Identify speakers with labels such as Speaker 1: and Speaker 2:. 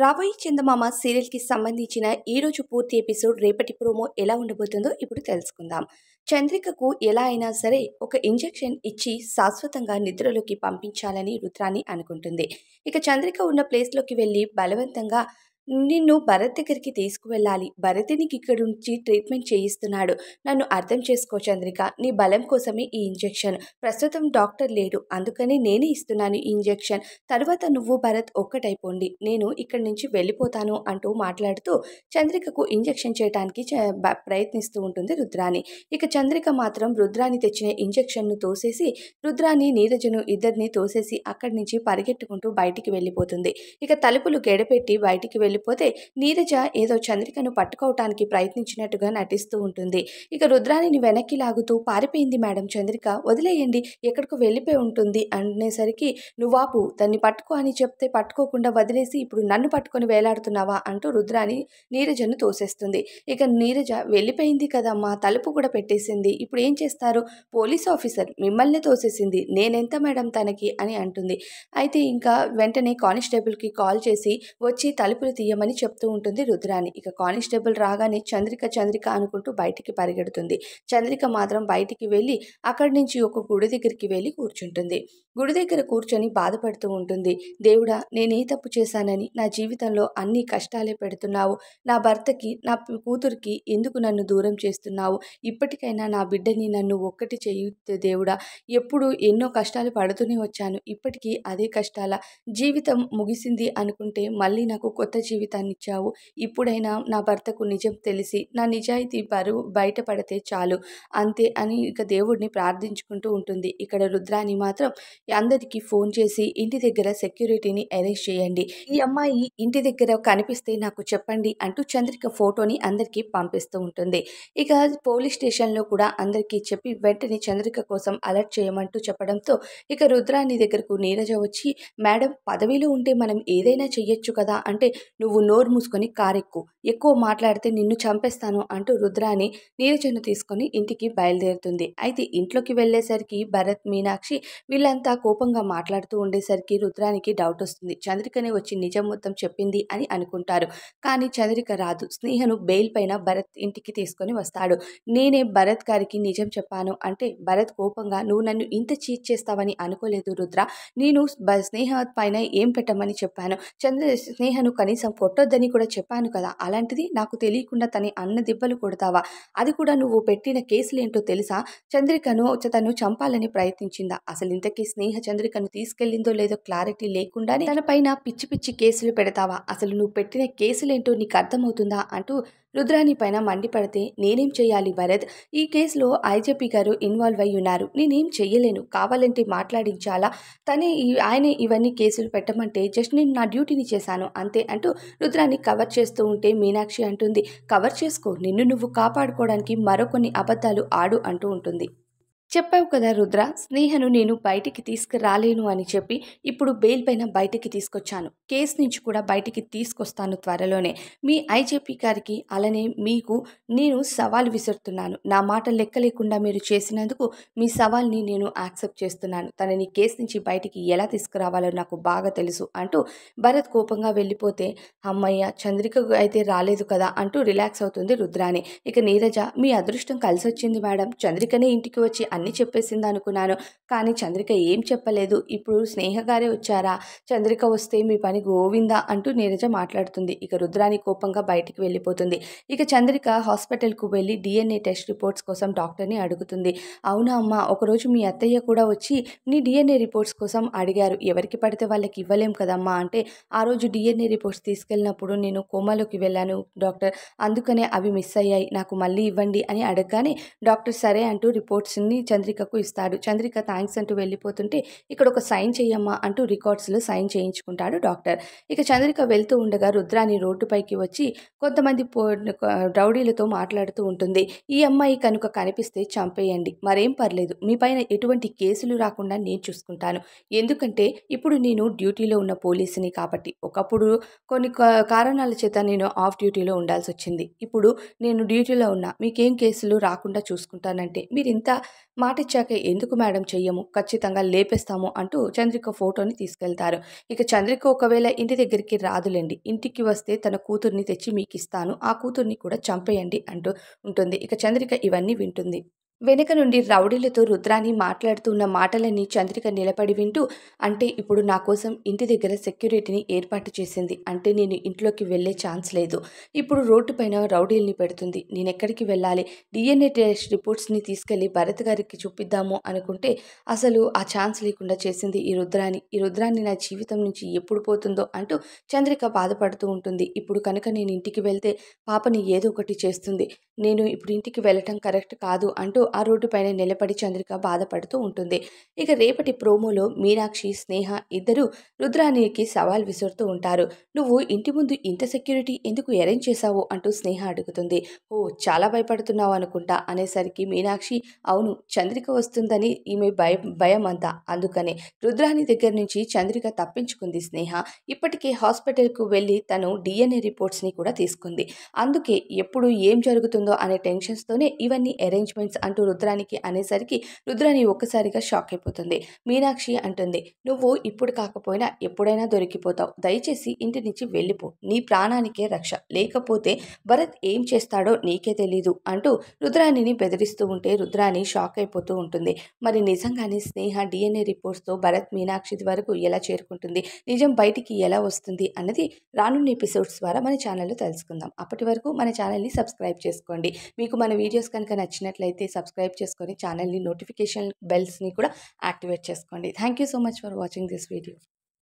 Speaker 1: రాబోయే చందమామ సీరియల్కి సంబంధించిన ఈరోజు పూర్తి ఎపిసోడ్ రేపటి ప్రోమో ఎలా ఉండబోతుందో ఇప్పుడు తెలుసుకుందాం చంద్రికకు ఎలా అయినా సరే ఒక ఇంజెక్షన్ ఇచ్చి శాశ్వతంగా నిద్రలోకి పంపించాలని రుద్రాని అనుకుంటుంది ఇక చంద్రిక ఉన్న ప్లేస్లోకి వెళ్ళి బలవంతంగా నిన్ను భరత్ దగ్గరికి తీసుకువెళ్ళాలి భరతినికి ఇక్కడి ఇక్కడ నుంచి ట్రీట్మెంట్ చేయిస్తున్నాడు నన్ను అర్థం చేసుకో చంద్రిక నీ బలం కోసమే ఈ ఇంజెక్షన్ ప్రస్తుతం డాక్టర్ లేడు అందుకని నేనే ఇస్తున్నాను ఈ ఇంజెక్షన్ తర్వాత నువ్వు భరత్ ఒక్కటైపోండి నేను ఇక్కడి నుంచి వెళ్ళిపోతాను అంటూ మాట్లాడుతూ చంద్రికకు ఇంజెక్షన్ చేయడానికి ప్రయత్నిస్తూ ఉంటుంది రుద్రాని ఇక చంద్రిక మాత్రం రుద్రాని తెచ్చిన ఇంజెక్షన్ను తోసేసి రుద్రాని నీరజను ఇద్దరిని తోసేసి అక్కడి నుంచి పరిగెట్టుకుంటూ బయటికి వెళ్ళిపోతుంది ఇక తలుపులు గెడపెట్టి బయటికి వెళ్ళి వెళ్ళిపోతే నీరజ ఏదో చంద్రికను పట్టుకోవటానికి ప్రయత్నించినట్టుగా నటిస్తూ ఉంటుంది ఇక రుద్రాణిని వెనక్కి లాగుతూ పారిపోయింది మేడం చంద్రిక వదిలేయండి ఎక్కడికో వెళ్ళిపోయి ఉంటుంది అనేసరికి నువ్వాపు దాన్ని పట్టుకో అని చెప్తే పట్టుకోకుండా వదిలేసి ఇప్పుడు నన్ను పట్టుకొని వేలాడుతున్నావా అంటూ రుద్రాణి నీరజను తోసేస్తుంది ఇక నీరజ వెళ్ళిపోయింది కదమ్మా తలుపు కూడా పెట్టేసింది ఇప్పుడు ఏం చేస్తారు పోలీస్ ఆఫీసర్ మిమ్మల్ని తోసేసింది నేనెంత మేడం తనకి అని అంటుంది అయితే ఇంకా వెంటనే కానిస్టేబుల్కి కాల్ చేసి వచ్చి తలుపులు తీయమని చెప్తూ ఉంటుంది రుద్రాని ఇక కానిస్టేబుల్ రాగానే చంద్రిక చంద్రిక అనుకుంటూ బయటికి పరిగెడుతుంది చంద్రిక మాత్రం బయటికి వెళ్ళి అక్కడి నుంచి ఒక గుడి దగ్గరికి వెళ్ళి కూర్చుంటుంది గుడి దగ్గర కూర్చొని బాధపడుతూ ఉంటుంది దేవుడా నేనే తప్పు చేశానని నా జీవితంలో అన్ని కష్టాలే పెడుతున్నావు నా భర్తకి నా కూతురికి ఎందుకు నన్ను దూరం చేస్తున్నావు ఇప్పటికైనా నా బిడ్డని నన్ను ఒక్కటి చేయుతే దేవుడా ఎప్పుడు ఎన్నో కష్టాలు పడుతూనే వచ్చాను ఇప్పటికీ అదే కష్టాల జీవితం ముగిసింది అనుకుంటే మళ్ళీ నాకు కొత్త జీవితాన్ని ఇచ్చావు ఇప్పుడైనా నా భర్తకు నిజం తెలిసి నా నిజాయితీ బరువు బయటపడితే చాలు అంతే అని ఇక దేవుడిని ప్రార్థించుకుంటూ ఉంటుంది ఇక్కడ రుద్రాని మాత్రం అందరికీ ఫోన్ చేసి ఇంటి దగ్గర సెక్యూరిటీని అరేంజ్ చేయండి ఈ అమ్మాయి ఇంటి దగ్గర కనిపిస్తే నాకు చెప్పండి అంటూ చంద్రిక ఫోటోని అందరికీ పంపిస్తూ ఉంటుంది ఇక పోలీస్ స్టేషన్లో కూడా అందరికీ చెప్పి వెంటనే చంద్రిక కోసం అలర్ట్ చేయమంటూ చెప్పడంతో ఇక రుద్రాని దగ్గరకు నీరజ వచ్చి మేడం పదవిలో ఉంటే మనం ఏదైనా చెయ్యొచ్చు కదా అంటే నువ్వు నోరు మూసుకొని కారెక్కు ఎక్కువ మాట్లాడితే నిన్ను చంపేస్తాను అంటూ రుద్రాని నీరజను తీసుకొని ఇంటికి బయలుదేరుతుంది అయితే ఇంట్లోకి వెళ్ళేసరికి భరత్ మీనాక్షి వీళ్ళంతా కోపంగా మాట్లాడుతూ ఉండేసరికి రుద్రానికి డౌట్ వస్తుంది చంద్రికనే వచ్చి నిజం మొత్తం చెప్పింది అని అనుకుంటారు కానీ చంద్రిక రాదు స్నేహను బెయిల్ పైన భరత్ ఇంటికి తీసుకొని వస్తాడు నేనే భరత్ గారికి నిజం చెప్పాను అంటే భరత్ కోపంగా నువ్వు నన్ను ఇంత చీట్ చేస్తావని అనుకోలేదు రుద్ర నేను స్నేహ పైన ఏం పెట్టమని చెప్పాను చంద్ర స్నేహను కనీసం కొట్టొద్దని కూడా చెప్పాను కదా అలాంటిది నాకు తెలియకుండా తని అన్న దిబ్బలు కొడతావా అది కూడా నువ్వు పెట్టిన కేసులేంటో తెలుసా చంద్రికను తను చంపాలని ప్రయత్నించిందా అసలు ఇంతకీ స్నేహ చంద్రికను తీసుకెళ్లిందో లేదో క్లారిటీ లేకుండానే తనపైన పిచ్చి పిచ్చి కేసులు పెడతావా అసలు నువ్వు పెట్టిన కేసులేంటో నీకు అర్థమవుతుందా అంటూ రుద్రాని పైన మండిపడితే నేనేం చేయాలి భరత్ ఈ కేసులో ఐజెపి గారు ఇన్వాల్వ్ అయి ఉన్నారు నేనేం చేయలేను కావాలంటే మాట్లాడించాలా తనే ఆయనే ఇవన్నీ కేసులు పెట్టమంటే జస్ట్ నేను నా డ్యూటీని చేశాను అంతే అంటూ రుద్రాన్ని కవర్ చేస్తూ ఉంటే మీనాక్షి అంటుంది కవర్ చేసుకో నిన్ను నువ్వు కాపాడుకోవడానికి మరో కొన్ని అబద్ధాలు ఆడు అంటూ ఉంటుంది చెప్పావు కదా రుద్ర స్నేహను నేను బయటికి తీసుకురాలేను అని చెప్పి ఇప్పుడు బెయిల్ పైన బయటికి తీసుకొచ్చాను కేసు నుంచి కూడా బయటికి తీసుకొస్తాను త్వరలోనే మీ ఐజేపీ గారికి అలానే మీకు నేను సవాల్ విసురుతున్నాను నా మాట లెక్క లేకుండా మీరు చేసినందుకు మీ సవాల్ని నేను యాక్సెప్ట్ చేస్తున్నాను తనని కేసు నుంచి బయటికి ఎలా తీసుకురావాలో నాకు బాగా తెలుసు అంటూ భరత్ కోపంగా వెళ్ళిపోతే అమ్మయ్య చంద్రిక అయితే రాలేదు కదా అంటూ రిలాక్స్ అవుతుంది రుద్రాని ఇక నీరజ మీ అదృష్టం కలిసొచ్చింది మేడం చంద్రికనే ఇంటికి వచ్చి అన్నీ చెప్పేసింది అనుకున్నాను కానీ చంద్రిక ఏం చెప్పలేదు ఇప్పుడు స్నేహగారే వచ్చారా చంద్రిక వస్తే మీ పని గోవిందా అంటూ నీరజ మాట్లాడుతుంది ఇక రుద్రాని కోపంగా బయటికి వెళ్ళిపోతుంది ఇక చంద్రిక హాస్పిటల్కు వెళ్ళి డిఎన్ఏ టెస్ట్ రిపోర్ట్స్ కోసం డాక్టర్ని అడుగుతుంది అవునా అమ్మ ఒకరోజు మీ అత్తయ్య కూడా వచ్చి నీ డిఎన్ఏ రిపోర్ట్స్ కోసం అడిగారు ఎవరికి పడితే వాళ్ళకి ఇవ్వలేం కదమ్మా అంటే ఆ రోజు డిఎన్ఏ రిపోర్ట్స్ తీసుకెళ్ళినప్పుడు నేను కోమాలోకి వెళ్ళాను డాక్టర్ అందుకనే అవి మిస్ అయ్యాయి నాకు మళ్ళీ ఇవ్వండి అని అడగగానే డాక్టర్ సరే అంటూ రిపోర్ట్స్ని చంద్రికకు ఇస్తాడు చంద్రిక థ్యాంక్స్ అంటూ వెళ్ళిపోతుంటే ఇక్కడ ఒక సైన్ చేయమ్మా అంటూ రికార్డ్స్లో సైన్ చేయించుకుంటాడు డాక్టర్ ఇక చంద్రిక వెళ్తూ ఉండగా రుద్రాని రోడ్డుపైకి వచ్చి కొంతమంది రౌడీలతో మాట్లాడుతూ ఉంటుంది ఈ అమ్మాయి కనుక కనిపిస్తే చంపేయండి మరేం పర్లేదు మీ పైన ఎటువంటి కేసులు రాకుండా నేను చూసుకుంటాను ఎందుకంటే ఇప్పుడు నేను డ్యూటీలో ఉన్న పోలీసుని కాబట్టి ఒకప్పుడు కొన్ని కారణాల చేత నేను ఆఫ్ డ్యూటీలో ఉండాల్సి వచ్చింది ఇప్పుడు నేను డ్యూటీలో ఉన్నా మీకేం కేసులు రాకుండా చూసుకుంటానంటే మీరు ఇంత మాటిచ్చాక ఎందుకు మేడం చెయ్యము ఖచ్చితంగా లేపేస్తాము అంటూ చంద్రిక ఫోటోని తీసుకెళ్తారు ఇక చంద్రిక ఒకవేళ ఇంటి దగ్గరికి రాదులేండి ఇంటికి వస్తే తన కూతుర్ని తెచ్చి మీకు ఇస్తాను ఆ కూతుర్ని కూడా చంపేయండి అంటూ ఉంటుంది ఇక చంద్రిక ఇవన్నీ వింటుంది వెనుక నుండి రౌడీలతో రుద్రాని మాట్లాడుతున్న మాటలన్నీ చంద్రిక నిలబడి వింటూ అంటే ఇప్పుడు నా కోసం ఇంటి దగ్గర సెక్యూరిటీని ఏర్పాటు చేసింది అంటే నేను ఇంట్లోకి వెళ్ళే ఛాన్స్ లేదు ఇప్పుడు రోడ్డు పైన రౌడీల్ని పెడుతుంది నేను ఎక్కడికి వెళ్ళాలి డిఎన్ఏ టెస్ట్ రిపోర్ట్స్ని తీసుకెళ్లి భరత్ గారికి చూపిద్దాము అనుకుంటే అసలు ఆ ఛాన్స్ లేకుండా చేసింది ఈ రుద్రాని ఈ రుద్రాన్ని నా జీవితం నుంచి ఎప్పుడు పోతుందో అంటూ చంద్రిక బాధపడుతూ ఉంటుంది ఇప్పుడు కనుక నేను ఇంటికి వెళ్తే పాపని ఏదో ఒకటి చేస్తుంది నేను ఇప్పుడు ఇంటికి వెళ్ళటం కరెక్ట్ కాదు అంటూ ఆ రోడ్డుపైన నిలబడి చంద్రిక బాధపడుతూ ఉంటుంది ఇక రేపటి ప్రోమోలో మీనాక్షి స్నేహ ఇద్దరు రుద్రానికి సవాల్ విసురుతూ ఉంటారు నువ్వు ఇంటి ముందు ఇంత సెక్యూరిటీ ఎందుకు అరేంజ్ చేశావు అంటూ స్నేహ అడుగుతుంది ఓ చాలా భయపడుతున్నావు అనుకుంటా అనేసరికి మీనాక్షి అవును చంద్రిక వస్తుందని ఈమె భయం భయం అంతా అందుకనే రుద్రాని దగ్గర నుంచి చంద్రిక తప్పించుకుంది స్నేహ ఇప్పటికే హాస్పిటల్కు వెళ్ళి తను డిఎన్ఏ రిపోర్ట్స్ని కూడా తీసుకుంది అందుకే ఎప్పుడు ఏం జరుగుతుందో అనే టెన్షన్స్తోనే ఇవన్నీ అరేంజ్మెంట్స్ అంటూ అంటూ రుద్రానికి అనేసరికి రుద్రాని ఒక్కసారిగా షాక్ అయిపోతుంది మీనాక్షి అంటుంది నువ్వు ఇప్పుడు కాకపోయినా ఎప్పుడైనా దొరికిపోతావు దయచేసి ఇంటి నుంచి వెళ్ళిపో నీ ప్రాణానికే రక్ష లేకపోతే భరత్ ఏం చేస్తాడో నీకే తెలీదు అంటూ రుద్రాణిని బెదిరిస్తూ ఉంటే రుద్రాణి షాక్ అయిపోతూ ఉంటుంది మరి నిజంగానే స్నేహ డిఎన్ఏ రిపోర్ట్స్తో భరత్ మీనాక్షి వరకు ఎలా చేరుకుంటుంది నిజం బయటికి ఎలా వస్తుంది అన్నది రానున్న ఎపిసోడ్స్ ద్వారా మన ఛానల్లో తెలుసుకుందాం అప్పటి వరకు మన ఛానల్ని సబ్స్క్రైబ్ చేసుకోండి మీకు మన వీడియోస్ కనుక నచ్చినట్లయితే సబ్స్క్రైబ్ చేసుకొని ఛానల్ని నోటిఫికేషన్ బెల్స్ని కూడా యాక్టివేట్ చేసుకోండి thank so much for watching this video